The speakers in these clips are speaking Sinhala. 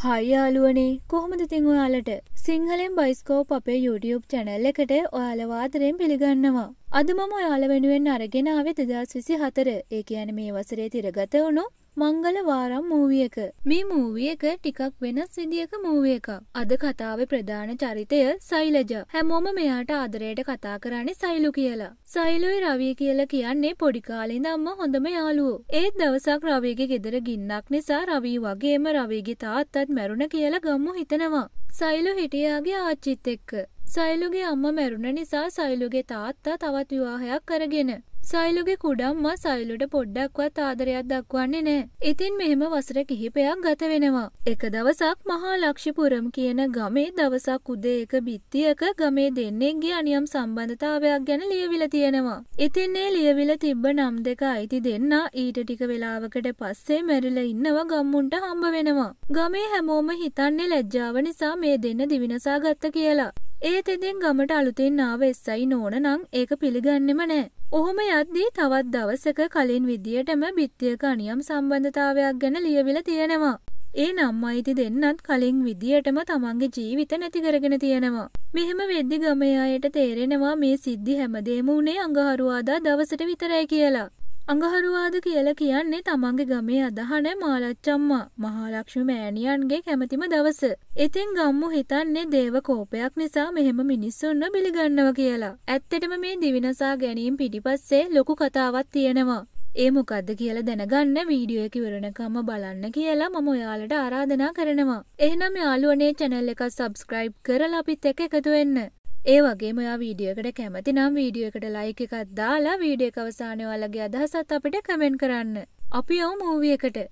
හයියාලුවනේ කොහොමද තිං ඔයාලට සිංහලෙන් බයිස්කෝප් අපේ YouTube චැනල් එකට ඔයාලවාතරයෙන් පිළිගන්නවා. අද මම ඔයාල වෙනුවෙන් අරගෙනාවේ දෙදස් විසි හතර ඒ කියන මේ වසරේ තිරගත වුණු මංගලවාරම් මූවිය එක. මේ මූවිය එක ටිකක් වෙනස් විදිියක මූවිය එකක්. අද කතාව ප්‍රධාන චරිතය සයිලජ. හැමෝම මෙයාට ආදරයට කතා කරන්නේ සයිලු කියලා. සයිලුයි රවිය කියල කියන්නේ පොඩිකාලින් අම්ම හොඳම යාලුවෝ. ඒත් දවසක් රවේගේ ගෙදර ගින්නක් නිසා රවී වගේම රවේගේ තාත්තත් මැරුණ කියලා ගම්ම හිතනවා. සයිලු හිටියාගේ ආච්චිත් එක්ක. සයිලුගේ අම්ම මැරුණ නිසා සයිලුගේ තාත්තා තවත් විවාහයක් කරගෙන සයිලුගේ කුඩම්මා සයිලුට පොඩ්ඩක්වත් ආදරයක් දක්වන්නේ නෑ. ඉතින් මෙහෙම වසර කිහිපයක් ගත වෙනවා. එක දවසක් මහා ලක්ෂිපුරම් කියන ගමේ දවසක් උදේ එක බිත්තියක ගමේ දෙන්නෙක්ගේ අනියම් සම්බන්ධතාවයක් ගැන ලියවිලා තියෙනවා. ඉතින් ඒ ලියවිලා තිබ්බ නම් දෙක අයිති දෙන්නා ඊට ටික වෙලාවකට පස්සේ මැරිලා ඉන්නව ගම්මුන්ට හම්බ වෙනවා. ගමේ හැමෝම හිතන්නේ ලැජ්ජාව නිසා මේ දෙන්න දිවිනසා ගත්ත කියලා. ඒ තෙදෙන් ගමට අලුතෙන් ආව එස්සයි නෝන නං ඒක පිළිගන්නෙම නෑ. ඔහොම යද්දී තවත් දවසක කලින් විදියටම බිත්තියක අනියම් සම්බන්ධතාවයක් ගැන ලියවිල තියෙනවා. ඒ නම් අයිති දෙන්නත් කලින් විදියටම තමන්ගේ ජීවිත නැතිකරගෙන තියෙනවා. මෙහෙම වෙද්දි ගමයායට තේරෙනවා මේ සිද්ධි හැමදේම උනේ අඟහරුවාදා දවසට විතරයි කියලා. අඟහරුවාද කියලා කියන්නේ තමන්ගේ ගමේ අදහන මාලච්චම්මා මහාලක්ෂ්මි මෑණියන්ගේ කැමැතිම දවස. ඉතින් ගම්මු හිතන්නේ දේව කෝපයක් නිසා මෙහෙම මිනිස්සුන්ව පිළිගන්නවා කියලා. ඇත්තටම මේ දිවිනසා ගැනීම පිටිපස්සේ ලොකු කතාවක් තියෙනවා. ඒ මොකක්ද කියලා දැනගන්න වීඩියෝ එක ඉවරනකම්ම බලන්න කියලා මම ඔයාලට ආරාධනා කරනවා. එහෙනම් යාළුවනේ channel එක subscribe කරලා අපිත් එක්ක එකතු වෙන්න. ඒ වගේ මොයා වීඩියකට කැමති නම් වීඩියකට ලයික එකත් දාලා වීඩිය අවසානය වලගේ අදහසත් අපිට කමෙන්ට කරන්න. අපි ඔවු මූවියකට.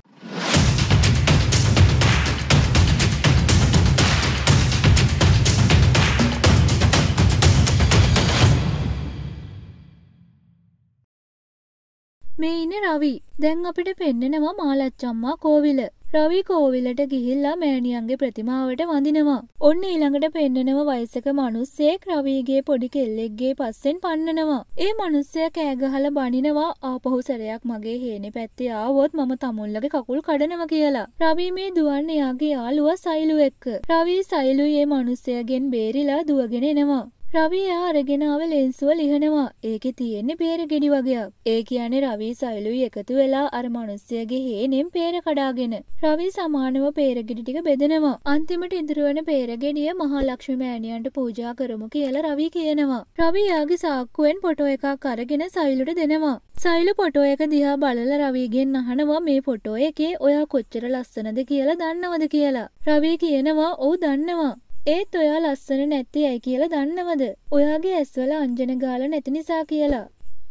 මේ ඉන්න රවි දැන් අපිට පෙන්නෙනවා මාලච්චම්මා කෝවිල රවි කෝවිලට ගිහිල්ලා මෑණියන්ගේ ප්‍රතිමාවට වඳිනවා. ඔන්න ඊළඟට පෙන්නනව වයසක මිනිස්සෙක් රවිගේ පොඩි කෙල්ලෙක්ගේ පස්සෙන් පන්නනවා. ඒ මිනිස්සයා කෑගහලා බනිනවා ආපහු සැරයක් මගේ හේනේ පැත්තේ ආවොත් මම තමුන්ලගේ කකුල් කඩනවා කියලා. රවි මේ දුවන්නේ යාගේ යාළුවා සයිලු එක්ක. රවි සයිලු මේ මිනිස්සයාගෙන් බේරිලා දුවගෙන එනවා. රවී ආරගෙනාව ලෙන්සුව ලිහනවා ඒකෙ තියෙන්නේ පේර ගෙඩි වගයක් ඒ කියන්නේ රවී සයිලුයි එකතු වෙලා අර මනුස්සයගේ හේනෙම් පේර කඩාගෙන රවී සමානව පේරගෙඩි ටික බෙදෙනවා අන්තිමට ඉදිරිවන පේරගෙඩිය මහාලක්ෂ්මි මෑණියන්ට පූජා කරමු කියලා රවී කියනවා රවී යාගේ සාක්කුවෙන් ෆොටෝ එකක් අරගෙන සයිලුට දෙනවා සයිලු ෆොටෝ එක දිහා බලලා රවීගෙන් අහනවා මේ ෆොටෝ එකේ ඔයා කොච්චර ලස්සනද කියලා දන්නවද කියලා රවී කියනවා ඔව් දන්නවා ඒත් ඔයා ලස්සන නැත්තේ ඇයි කියලා දන්නවද. ඔයාගේ ඇස්වල අංජන ගාල නැති නිසා කියලා.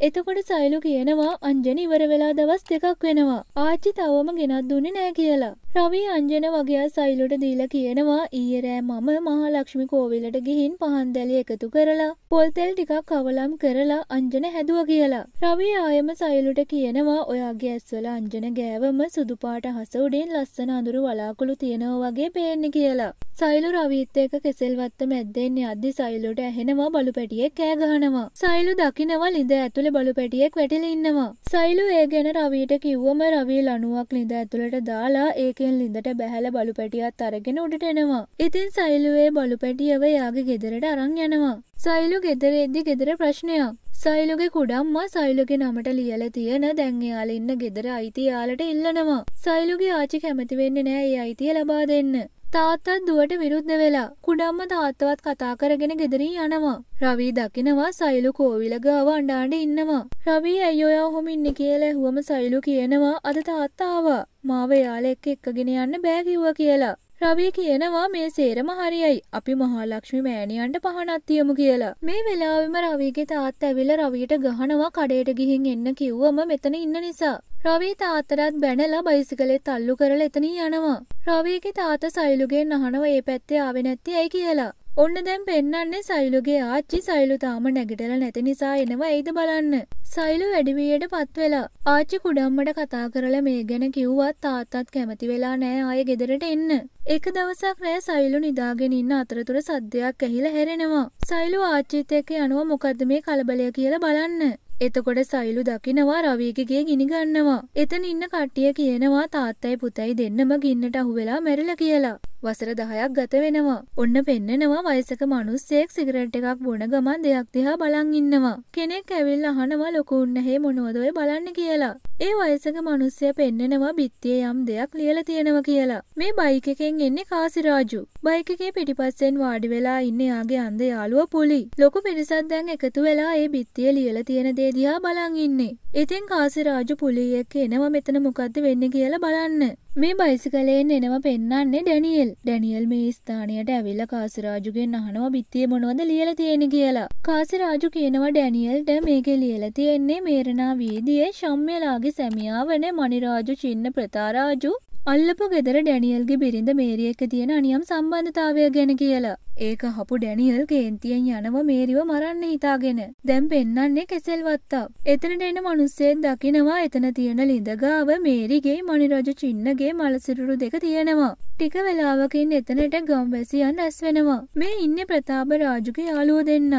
එතකොට සයිලු කියනවා අංජන ඉවර වෙලා දවස් දෙකක් වෙනවා ආච්චි තවම ගෙනත් දුන්නේ නෑ කියලා. රවි අංජන වගේ සයිලුට දීලා කියනවා ඊයරෑ මම මහලක්ෂ්මි කෝවිලට ගිහින් පහන්දැලි එකතු කරලා පොල්තෙල් ටිකක් අවලම් කරලා අංජන හැදුව කියලා. රවි ආයම සයිලුට කියනවා ඔයාගේ ඇස්වල අංජන ගෑවම සුදුපාට හස උඩින් ලස්සන අඳුරු වලාකුළු තියෙනවා වගේ පේන්න කියලා. සයිලු රවීත් එක කෙසෙල්වත්ත මැද්දෙන් අද්දි සයිලුට ඇහෙනවා බලු පැටියෙක් කෑගහනවා. සයිලු දකිනවා ලිඳ ඇතුළ ඇතුළ බලුපැටියෙක් වැටිල ඉන්නවා. සයිලු ඒ ගැන රවීට කිව්වම රවී ලනුවක් ලිඳ ඇතුළට දාලා ඒකෙන් ලිඳට බැහැල බලුපැටියත් අරගෙන උඩට එනවා. ඉතින් සයිලුවේ බලුපැටියව යාගේ ගෙදරට අරං යනවා. සයිලු ගෙදරෙද්දි ගෙදර ප්‍රශ්නයක්. සයිලුගේ කුඩම්මා සයිලුගේ නමට ලියල තියෙන දැන් එයාල ඉන්න ගෙදර අයිති යාලට ඉල්ලනවා. සයිලුගේ ආචි කැමති වෙන්නේ නෑ ඒ අයිතිය ලබා දෙන්න. තාත්තත් දුවට විරුද්ධ වෙලා කුඩම්ම තාත්තවත් කතා කරගෙන ගෙදරී යනවා. රවී දකිනවා සයිලු කෝවිල ගාව අඩාඩ ඉන්නවා. රවී ඇයි ඔයා හොම ඉන්න කියලා ඇහුවම සයිලු කියනවා අද තාත්තාවා. මාව යාල එක්ක එක්කගෙන යන්න බෑකිව්ව කියලා. රවී කියනවා මේ සේරම හරියයි අපි මහාලක්ෂ්මි මෑණියන්ට පහනක් තියමු කියලා. මේ වෙලාවෙම රවීගේ තාත්තා ඇවිල්ලා රවීට ගහනවා කඩේට ගිහින් එන්න කිව්වම මෙතන ඉන්න නිසා. රවී තාත්තරත් බැනලා බයිසිකලෙත් අල්ලු කරලා එතනින් යනවා. රවීගේ තාත සයිලුගෙන් අහනවා ඒ පැත්තේ ආවෙ නැත්තේ ඇයි කියලා. ඔන්න දැම් පෙන්න්නන්නේ සයිලුගේ ආච්චි සයිලු තාම නැගිටල නැති නිසා එනවා එයිද බලන්න. සයිලු වැඩිවියට පත්වෙලා ආච්චි කුඩම්මට කතා කරල මේ ගැන කිව්වත් තාත්තත් කැමති වෙලා නෑ ආය ගෙදරට එන්න. එක දවසක් රෑ සයිලු නිදාගෙන ඉන්න අතරතුර සද්‍යයක් ඇහිල හැරෙනවා. සයිලු ආච්චිත එක යනුව මොකද මේ කලබලය කියලා බලන්න. එතකොට සයිලු දකිනවා රවීකගේ ගිනිගන්නවා. එතන ඉන්න කට්ටිය කියනවා තාත්තයි පුතයි දෙන්නම ගින්නට අහුවෙලා මැරිල කියලා. වසර දහයක් ගත වෙනවා. ඔන්න පෙන්නනවා වයසක මනුස්සෙක් සිගරට් එකක් බොන ගමන් දෙයක් දිහා බලන් ඉන්නවා. කෙනෙක් ඇවිල්ලා අහනවා ලොකු උන්නහේ මොනවද ඔය බලන්න කියලා. ඒ වයසක මනුස්සය පෙන්නනවා බිත්තියේ යම් දෙයක් ලියලා තියෙනවා කියලා. මේ බයික් එකෙන් එන්නේ කාසිරාජු. බයික් එකේ පිටිපස්සෙන් වාඩි වෙලා ඉන්නේ යාගේ අන්ද යාළුවා පුලි. ලොකු පිරිසක් දැන් එකතු වෙලා ඒ බිත්තියේ ලියලා තියෙන දේ දිහා බලන් ඉන්නේ. ඉතින් කාසිරාජු පුලියෙක් එනවා මෙතන මොකද්ද වෙන්නේ කියලා බලන්න. මේ බයිසිකලයෙන් එනව පෙන්න්නන්නේ ඩැනියල් ඩැනියල් මේ ස්ථානයට ඇවිල්ල කාසිරාජුගෙන් අහනවා බිත්තිය මොනවද ලියල තියෙන කියලා කාසිරාජු කියනවා ඩැනියල් ඩ මේක ලියල තියෙන්නේ මේරනා වීදියේ ශම්යලාගේ සැමියාවන මනිරාජු චින්න ප්‍රතාරාජු අල්ලපු ගෙදර ඩැනියල්ගේ බිරිඳ මේරිය එක තියෙන අනියම් සම්බන්ධතාවය ගැන කියලා. ඒක හපු ඩැනියල් කේන්තියෙන් යනව මේරිව මරන්න හිතාගෙන. දැම් පෙන්නන්නේ කෙසෙල් වත්තා. එතනට එන මනුස්සයෙන් දකිනවා එතන තියෙන ලිඳගාව මේරිගේ මනිරජ චින්නගේ මලසිරුරු දෙක තියෙනවා. ටික වෙලාවකින් එතනට ගම්වැසියන් ඇස් වෙනවා. මේ ඉන්න ප්‍රතාප රාජුගේ යාලුව දෙන්න.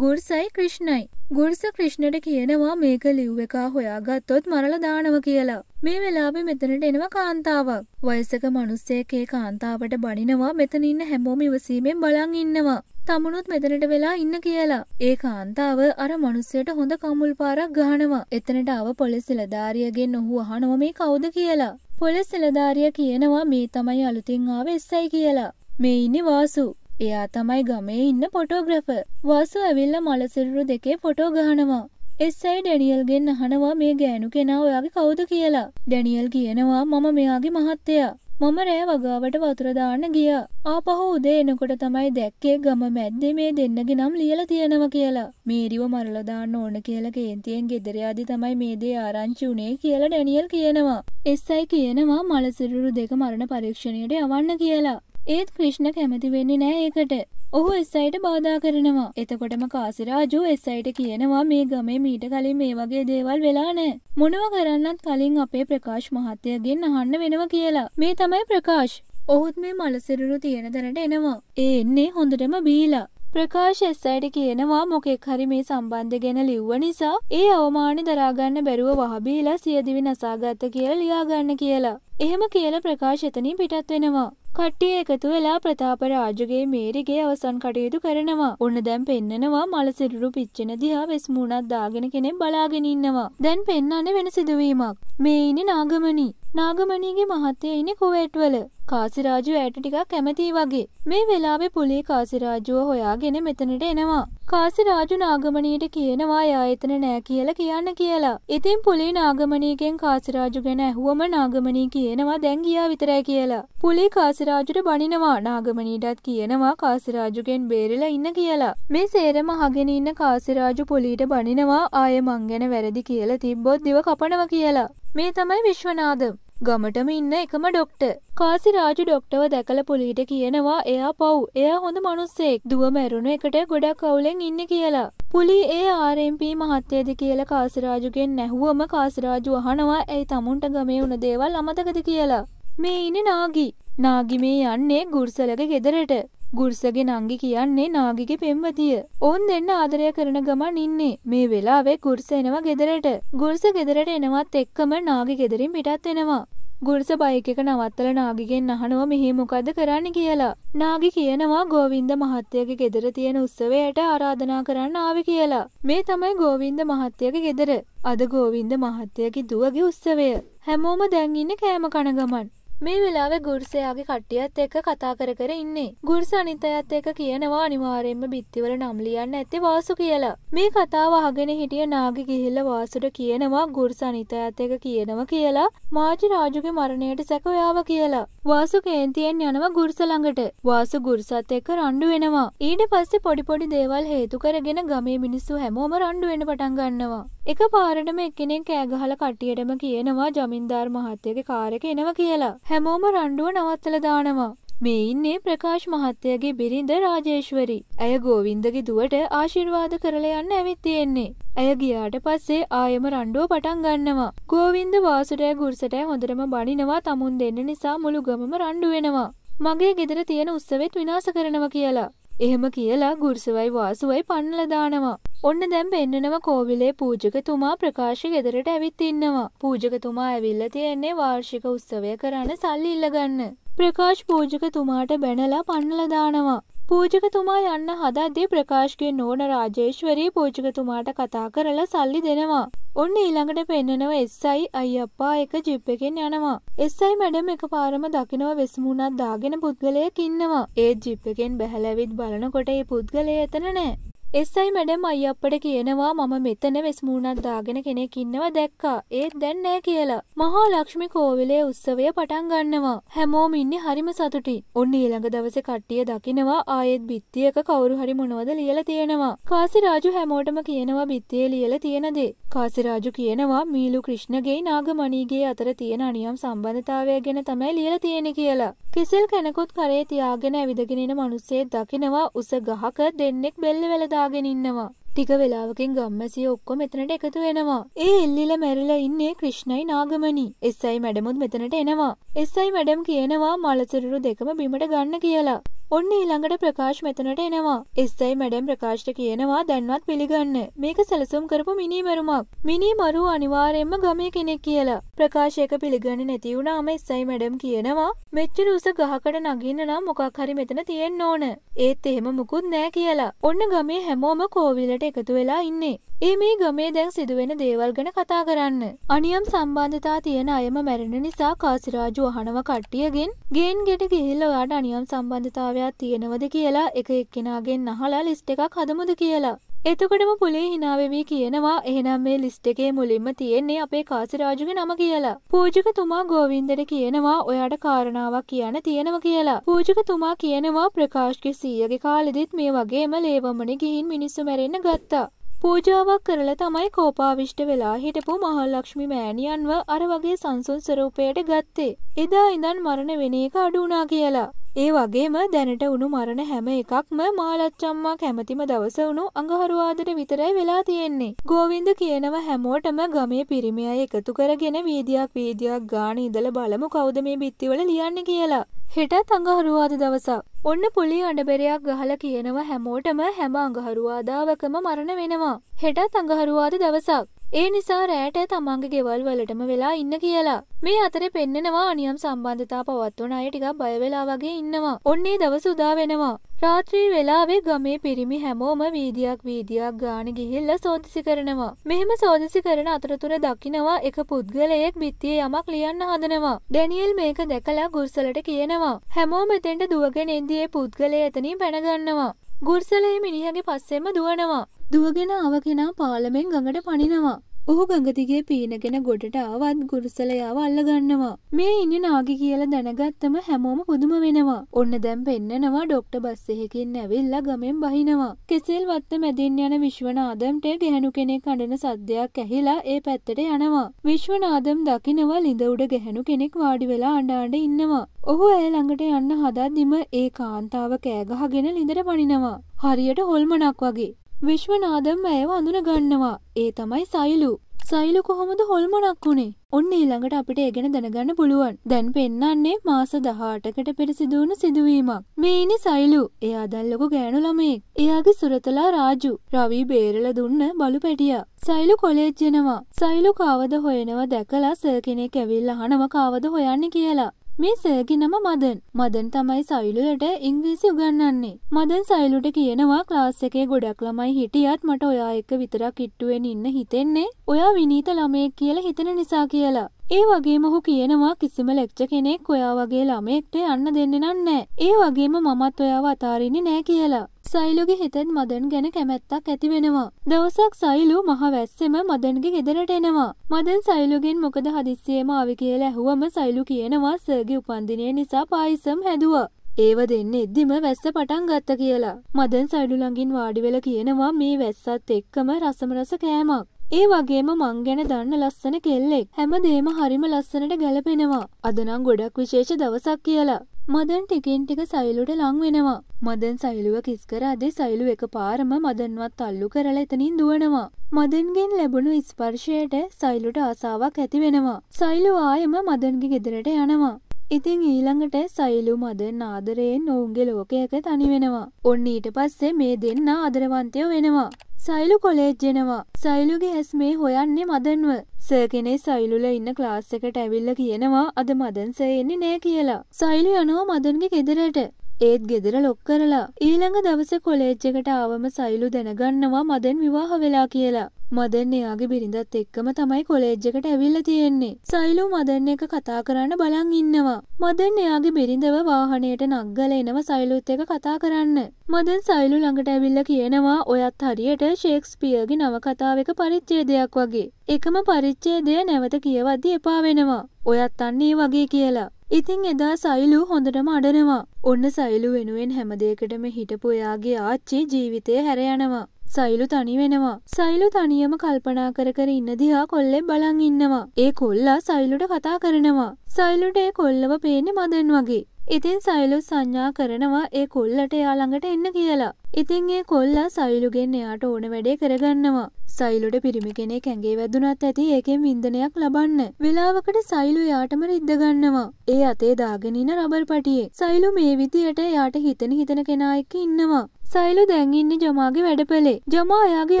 ගුර්සයි ක්‍රිෂ්ණයි. ගුර්ස ක්‍රිෂ්ණට කියනවා මේක ලිව් එකා හොයාගත්තොත් මරල දානව කියලා. මේ වෙලාවෙ මෙතනට එනවා කාන්තාවක්. වයසක මනුස්සයකේ කාන්තාවට බනිනවා මෙතන ඉන්න හැමෝම ඉවසීමෙන් බලන් ඉන්නවා. තමුණුත් මෙතනට වෙලා ඉන්න කියලා. ඒ කාන්තාව අර මනුස්සයට හොඳ කමුල් පාරක් ගහනවා. එතනට ආව පොලිස් නිලධාරියගෙන් ඔහු අහනවා මේ කවුද කියලා. පොලිස් නිලධාරිය කියනවා මේ තමයි අලුතින් ආව එස්සයි කියලා. මේ ඉන්නේ වාසු. එයා තමයි ගමේ ඉන්න පොටෝග්‍රෆ වාසු ඇවිල්ල මලසිරුරු දෙකේ පොටෝ ගහනවා එස්සයි ඩැනියල්ගෙන් අහනවා මේ ගෑනු කෙනා ඔයාගේ කවුද කියලා. ඩැනියල් කියනවා මම මෙයාගේ මහත්තයා. මම රෑ වගාවට වතුරදාන්න ගියා. ආපහු උදේ එනකොට තමයි දැක්කේ ගම මැද්දේ මේ දෙන්නගේ නම් ලියලා තියෙනවා කියලා. මේරිව මරලා දාන්න ඕන කියලා කේන්තියෙන් ගෙදර යදි තමයි මේ දේ ආරංචි උනේ කියලා ඩැනියල් කියනවා. එස්සයි කියනවා මලසිරුරු දෙක මරණ පරීක්ෂණයට යවන්න කියලා. ඒත් ක්‍රිෂ්ණ කැමති වෙන්නේ නෑ ඒකට. ඔහු එස්සයිට බාධා කරනවා. එතකොටම කාසිරාජු එස්සයිට කියනවා මේ ගමේ මීට කලින් මේ වගේ දේවල් වෙලා නෑ. මොනව කරන්නත් කලින් අපේ ප්‍රකාශ් මහත්තයගෙන් අහන්න වෙනවා කියලා. මේ තමයි ප්‍රකාශ්. ඔහුත් මේ මලසිරුරු තියෙන දැනට එනවා. ඒ එන්නේ හොඳටම බීලා. ප්‍රකාශ එස්සයිට කියනවා මොකෙක් හරි මේ සම්බන්ධ ගැන ලිව්ව නිසා ඒ අවමාන දරාගන්න බැරුව වහබීලා සියදිවි නසාගත්ත කියලා ලියාගන්න කියලා. එහෙම කියලා ප්‍රකාශ එතනින් පිටත් වෙනවා. කට්ටිය එකතු වෙලා ප්‍රතාප රාජුගේ මේරිගේ අවසන් කටයුතු කරනවා. ඔන්න දැන් පෙන්නනවා මලසිරුරු පිච්චෙන දිහා වෙස් මූණක් දාගෙන කෙනෙක් බලාගෙන ඉන්නවා. දැන් පෙන්වන්නේ වෙන සිදුවීමක්. මේ ඉන්නේ නාගමණී. නාගමණීගේ මහත්තයා ඉන්නේ කුවේට්වල. කාසිරාජු ඇයට ටිකක් කැමතියි වගේ. මේ වෙලාවේ පුලී කාසිරාජුව හොයාගෙන මෙතනට එනවා. කාසිරාජු නාගමණීට කියනවා යා එතන නෑ කියලා කියන්න කියලා. ඉතින් පුලී නාගමණීගෙන් කාසිරාජු ගැන ඇහුවම නාගමණී කියනවා දැන් ගියා විතරයි කියලා. පුලී කාසිරාජුට බනිනවා නාගමණීටත් කියනවා කාසිරාජුගෙන් බේරිලා ඉන්න කියලා. මේ සේරම අහගෙන ඉන්න කාසිරාජු පුලීට බනිනවා ආයෙ මං ගැන වැරදි කියලා තිබ්බොත් දිව කපනවා කියලා. මේ තමයි විශ්වනාදම්. ගමටම ඉන්න එකම ඩොක්ට. කාසි රාජු ඩොක්ටව දැකල පොලිට කියනවා එයා පව් එයා හොඳ මනුස්සෙක් දුව මැරුණු එකට ගොඩක් කවුලෙන් ඉන්න කියලා. පුලි ඒ ආරම්පී මහත්තයද කියලා කාසිරාජුගෙන් නැහුවම කාසිරාජු අහනවා ඇයි තමුන්ට ගමේ වුණ දේවල් අමතකද කියලා. මේ ඉන්න නාගි. නාගි මේ යන්නේ ගුර්සලක ගෙදරට. ගුර්සගේ නංගි කියන්නේ නාගිගේ පෙම්වතිය. ඔවුන් දෙන්න ආදරය කරන ගමන් ඉන්නේ. මේ වෙලාවේ ගුර්ස එනවා ගෙදරට. ගුර්ස ගෙදරට එනවත් එක්කම නාගි ගෙදරින් පිටත් වෙනවා. ගුරුස බයික එක නවත්තල නාගිගෙන් අහනුව මෙහි මොකද කරන්න කියලා. නාගි කියනවා ගෝවින්ද මහත්තයගේ ගෙදර තියෙන උත්සවයට ආරාධනා කරන්න ආවි කියලා. මේ තමයි ගෝවින්ද මහත්තයගේ ගෙදර. අද ගෝවින්ද මහත්තයගේ දුවගේ උත්සවය. හැමෝම දැන් ඉන්න කෑම කන ගමන්. මේ වෙලාවේ ගුර්සයාගේ කට්ටියත් එක්ක කතා කර කර ඉන්නේ. ගුර්ස අනිත් අයත් එක්ක කියනවා අනිවාර්යෙන්ම බිත්තිවල නම් ලියන්න ඇත්තේ වාසු කියලා. මේ කතාව අහගෙන හිටිය නාගි ගිහිල්ලා වාසුට කියනවා ගුර්ස අනිත් අයත් එක්ක කියනවා කියලා මාජි රාජුගේ මරණයට සැක ඔයාව කියලා. වාසු කේන්තියෙන් යනවා ගුරුස ළඟට. වාසු ගුරුසත් එක්ක රණ්ඩු වෙනවා. ඊට පස්සේ පොඩි පොඩි දේවල් හේතු කරගෙන ගමේ මිනිස්සු හැමෝම රණ්ඩු වෙන්න පටන් ගන්නවා. එක පාරටම එක්කෙනෙක් කෑගහල කට්ටියටම කියනවා ජමින්දාර් මහත්තයගේ කාරක එනවා කියලා. හැමෝම රණ්ඩුව නවත්තල දානවා. මේ ඉන්නේ ප්‍රකාශ් මහත්තයගේ බිරිඳ රාජේශ්වරි. ඇය ගෝවින්දගේ දුවට ආශිර්වාද කරලා යන්න ඇවිත් තියෙන්නේ. ඇය ගියාට පස්සේ ආයෙම රණ්ඩුව පටන් ගන්නවා. ගෝවින්ද වාසුටය ගුරුසටය හොඳටම බනිනවා තමුන් දෙන්න නිසා මුළු ගමම රණ්ඩු වෙනවා. මගේ ගෙදර තියෙන උත්සවෙත් විනාශ කරනවා කියලා. එහෙම කියලා ගුරුසවයි වාසුවයි පන්නල දානවා. ඔන්න දැන් පෙන්නනවා කෝවිලේ පූජකතුමා ප්‍රකාශ ගෙදරට ඇවිත් ඉන්නවා. පූජකතුමා ඇවිල්ලා තියෙන්නේ වාර්ෂික උත්සවය කරන්න සල්ලි ඉල්ලගන්න. ප්‍රකාශ් පූජකතුමාට බැනලා පන්නල දානවා. පූජකතුමා යන්න හදද්දී ප්‍රකාශ්ගේ නෝන රාජේශ්වරී පූජකතුමාට කතා කරලා සල්ලි දෙනවා. ඔන්න ඊළඟට පෙන්නනව එස්සයි අයියප්පා එක ජිප් එකෙන් යනවා. එස්සයි මැඩම් එකපාරම දකිනව වෙස්මුණක් දාගෙන පුද්ගලයෙක් ඉන්නවා. ඒ ජිප් එකෙන් බැහැලවිත් බලනකොට ඒ පුද්ගලයා එතන නෑ. එස්සයි මැඩම් අයි අපට කියනවා මම මෙතන වෙස්මූුණක් දාගෙන කෙනෙක් ඉන්නවා දැක්කා ඒත් දැන්නෑ කියලා. මහා ලක්ෂ්මි කෝවිලේ උත්සවය පටන් ගන්නවා. හැමෝම ඉන්න හරිම සතුටින්. ඔන්න ඊළඟ දවස කට්ටිය දකිනවා ආයෙත් බිත්තියක කවරු හරි මොනවද ලියල තියෙනවා. කාසිරාජු හැමෝටම කියනවා බිත්තිය ලියල තියෙනදේ. කාසිරාජු කියනවා මීලු ක්‍රිෂ්ණගේ නාගමනීගේ අතර තියෙන අනියම් සම්බන්ධතාවය ගැන තමයි ලියල තියෙන කියලා. කෙසෙල් කැනකුත් කරේ තියාගෙන ඇවිදගෙනෙන මනුස්සේ දකිනවා උස ගහක දෙන්නෙක් බෙල්ල වෙලදා බලාගෙන ඉන්නවා. ටික වෙලාවකින් ගම්මැසිය ඔක්කො මෙතනට එකතු වෙනවා. ඒ එල්ලිල මැරිලා ඉන්නේ ක්‍රිෂ්ණයි නාගමනි. එස්සයි මැඩමුත් මෙතනට එනවා. එස්සයි මැඩම් කියනවා මලසිරුරු දෙකම බිමට ගන්න කියලා. ඔන්න ඊළඟට ප්‍රකාශ් මෙතනට එනවා. එස්සයි මැඩම් ප්‍රකාශ්ට කියනවා දැන්වත් පිළිගන්න. මේක සැලසුම් කරපු මිනිමරුමක්. මිනිමරු අනිවාර්යෙන්ම ගමේ කෙනෙක් කියලා. ප්‍රකාශයක පිළිගන්නේ නැති වුණාම එස්සයි මැඩම් කියනවා මෙච්චර උස ගහකට නගින්න නම් මොකක් හරි මෙතන තියෙන්න ඕන. ඒත් එහෙම මුකුත් නෑ කියලා. ඔන්න ගමේ හැමෝම කෝවිලට එකතු වෙලා ඉන්නේ. ඒ මේ ගමේ දැන් සිදුවෙන දේවල් ගැන කතා කරන්න. අනියම් සම්බන්ධතා තියෙන අයම මැරෙන නිසා කාසිරාජු අහනව කට්ටියගෙන් ගේන් ගෙට ගිහිල්ල ඔයාට අනියම් සම්බන්ධතාවයක් තියෙනවද කියලා එක එක්කෙනාගෙන් අහලා ලිස්ට් එකක් හදමුද කියලා. එතකොටම පුලේ හිනාවෙමී කියනවා එහෙනම් මේ ලිස්ට් එකේ මුලින්ම තියෙන්නේ අපේ කාසිරාජුගේ නම කියලා. පූජකතුමා ගෝවින්දට කියනවා ඔයාට කාරණාවක් කියන්න තියෙනව කියලා. පූජකතුමා කියනවා ප්‍රකාශ්ගේ සීයගේ කාලෙදිත් මේ වගේම ලේවමනේ ගිහින් මිනිස්සු මැරෙන්න ගත්තා. පූජාවක් කරලා තමයි කෝපාවිෂ්ට වෙලා හිටපු මහල්ලක්ෂ්මි මෑණියන්ව අර වගේ සංසුන් ස්වරූපයට ගත්තේ. එදා ඉඳන් මරණ වෙන එක අඩු වුණා කියලා. ඒ වගේම දැනට උණු මරණ හැම එකක්ම මාලච්චම්මා කැමතිම දවස උණු අඟහරුවාදට විතරයි වෙලා තියෙන්නේ. ගෝවින්ද කියනව හැමෝටම ගමේ පිරිමි අය එකතු කරගෙන වීදියක් වීදියක් ගාන ඉඳල බලමු කවුද මේ බිත්තිවල ලියන්නේ කියලා. හෙටත් අඟහරුවාද දවසක්. ඔන්න පුලි අඩබෙරයක් ගහල කියනව හැමෝටම හැම අඟහරුවාදාවකම මරණ වෙනවා. හෙටත් අඟහරුවාද දවසක්. ඒ නිසා රෑට තමන්ගේ ගෙවල් වලටම වෙලා ඉන්න කියලා. මේ අතරේ පෙන්නෙනවා අනියම් සම්බන්ධතා පවත්වන අය ටිකක් බය වෙලා වගේ ඉන්නවා. ඔන්නේ දවස උදා වෙනවා. රාත්‍රී වෙලාවේ ගමේ පිරිමි හැමෝම වීදියක් වීදියක් ගාන ගිහිල්ල සෝදිසි කරනවා. මෙහෙම සෝදිසි කරන අතරතුර දකිනවා එක පුද්ගලයෙක් බිත්තිය යමක් ලියන්න හදනවා. ඩැනියල් මේක දැකලා ගුර්සලට කියනවා. හැමෝම එතෙන්ට දුවගෙන එද්දී පුද්ගලය එතනින් පැනගන්නවා. ගුර්සලයේ මිනිහගේ පස්සෙම දුවනවා. දුවගෙන ආව කෙනා පාලමෙන් ගඟට පනිනවා. ඔහු ගඟතිගේ පීනගෙන ගොඩට ආවත් ගුරුසලයාව අල්ලගන්නවා. මේ ඉන්න නාගි කියලා දැනගත්තම හැමෝම පුදුම වෙනවා. ඔන්න දැම් පෙන්නනවා ඩොක්ට බස් එහෙකින් ඇවිල්ලා ගමෙන් බහිනවා. කෙසෙල් වත්ත මැදින් යන විශ්වනාදම්ට ගැහණු කෙනෙක් අඬන සද්දයක් ඇහිලා ඒ පැත්තට යනවා. විශ්වනාදම් දකිනවා ලිඳ උඩ ගැහණු කෙනෙක් වාඩි වෙලා අඬ ඉන්නවා. ඔහු ඇය ළඟට යන්න හදද්දිම ඒ කාන්තාව කෑගහගෙන ලිඳට පනිනවා. හරියට හොල්මනක් වගේ විශ්වනාදම් ඇයව අඳුන ගන්නවා. ඒ තමයි සයිලු. සයිලු කොහොමද හොල්මනක් වුණේ ඔන්න ඊළඟට අපිට ඒගෙන දැනගන්න පුළුවන් දැන් පෙන්නන්නේ මාස දහටකට පෙර සිදුවුණු සිදුවීමක් මේනි සයිලු එයා දැන් ලොකු ගෑනු ළමයෙක් එයාගේ සුරතලා රාජු රවි බේරල දුන්න බලු පැටියා සයිලු කොලේජ් යනවා සයිලු කාවද හොයනවා දැකලා සර් කෙනෙක් ඇවිල්ලා අහනවා කාවද හොයන්නේ කියලා මේ සර්ගෙනම මදන්. මදන් තමයි සයිලුලට ඉංග්‍රීසි උගන්නන්නේ. මදන් සයිලුට කියනවා ක්ලාස් එකේ ගොඩක් ළමයි හිටියත් මට ඔයා එක්ක විතරක් ඉට්ටුවෙන් ඉන්න හිතෙන්නේ. ඔයා විනීත ළමයෙක් කියලා හිතන නිසා කියලා. ඒ වගේ මොහු කියනවා කිසිම ලෙක්ච කෙනෙක් ඔයා වගේ ළමයෙක්ට යන්න දෙන්න නෑ. ඒ වගේම මමත් ඔයාව අතාරින්නේ නෑ කියලා. සයිලුගේ හිතෙන් මදන් ගැන කැමැත්තක් ඇතිවෙනවා. දවසක් සයිලු මහවැස්සෙම මදන්ගේ ගෙදරට එනවා. මදන් සයිලුගෙන් මොකද හදිස්සියේම ආවි කියලා ඇහුවම සයිලු කියනවා සර්ගේ උපන්දිනය නිසා පායිසම් හැදුවා. ඒව දෙන්න එද්දිම වැස්ස පටන් ගත්ත කියලා. මදන් සයිලු ළඟින් වාඩිවෙලා කියනවා මේ වැස්සත් එක්කම රසම රස කෑමක්. ඒ වගේම මං ගැන දන්න ලස්සන කෙල්ලෙක් හැම දේම හරිම ලස්සනට ගැලපෙනවා අදනම් ගොඩක් විශේෂ දවසක් කියලා මදන් ටිකෙන් ටික සයිලුට ලං වෙනවා. මදන් සයිලුව කිස් කර අදේ සයිලු එක පාරම මදන්වත් අල්ලු කරලා එතනින් දුවනවා. මදන්ගෙන් ලැබුණු ස්පර්ශයට සයිලුට ආසාවක් ඇති වෙනවා. සයිලු ආයෙම මදන්ගේ ගෙදරට යනවා. ඉතිං ඊළඟට සයිලු මදන් ආදරයෙන් ඔවුන්ගේ ලෝකයක තනි වෙනවා. ඔන්න ඊට පස්සේ මේ දෙන්න ආදරවන්තයෝ වෙනවා. සයිලු කොලේජ්ජෙනවා. සයිලුගේ ඇස් මේ හොයන්නේ මදන්ව. සර්කෙනේ සයිලුල ඉන්න ක්ලාස් එකට ඇවිල්ල කියනවා අද මදන්සයෙන්නේ නෑ කියලා. සයිලු යනවා මදන්ගේ ගෙදරට. ඒත් ගෙදර ලොක් කරලා. ඊළඟ දවස කොලේජ් එකට ආවම සයිලු දැනගන්නවා මදෙන් විවාහ වෙලා කියලා. මදන් එයාගේ බිරිඳත් එක්කම තමයි කොලේජ් එකට ඇවිල්ල තියෙන්නේ. සයිලු මදන් එක කතා කරන්න බලන් ඉන්නවා. මදන් එයාගේ බිරිඳව වාහනයට නග්ගල එනවා සයිලුත් එක කතා කරන්න. මදන් සයිලු ළඟට ඇවිල්ල කියනවා ඔයත් හරියට ශේක්ස්පියගේ නවකතාවක පරිච්චේදයක් වගේ. එකම පරිච්චේදය නැවත කියවද්දි එපා වෙනවා. ඔයත් අන්නේ වගේ කියලා. ඉතින් එදා සයිලු හොඳටම අඩනවා. ඔන්න සයිලු වෙනුවෙන් හැමදේකටම හිටපු එයාගේ ආච්චි ජීවිතය හැර යනවා. සයිලු තනි වෙනවා. සයිලු තනියම කල්පනා කර කර ඉන්න දිහා කොල්ලෙ බලන් ඉන්නවා. ඒ කොල්ලා සයිලුට කතා කරනවා. සයිලුට ඒ කොල්ලව පේන්නේ මදෙන් වගේ. ඉතින් සයිලු සංඥා කරනවා ඒ කොල්ලට යාළඟට එන්න කියලා. ඉතින් ඒ කොල්ලා සයිලුගෙන් එයාට ඕන වැඩේ කරගන්නවා. සයිලුට පිරිමි කෙනෙක් ඇඟේ වැදුනත් ඇති ඒකෙන් වින්දනයක් ලබන්න. වෙලාවකට සයිලු යාටම රිද්ද ගන්නවා. ඒ අතේ දාගෙන ඉන රබර් පටියේ. සයිලු මේ විදියට යාට හිතන හිතන කෙනා එක්ක ඉන්නවා. සයිලු දැන් ඉන්නේ ජමාගේ වැඩපලේ. ජමා එයාගේ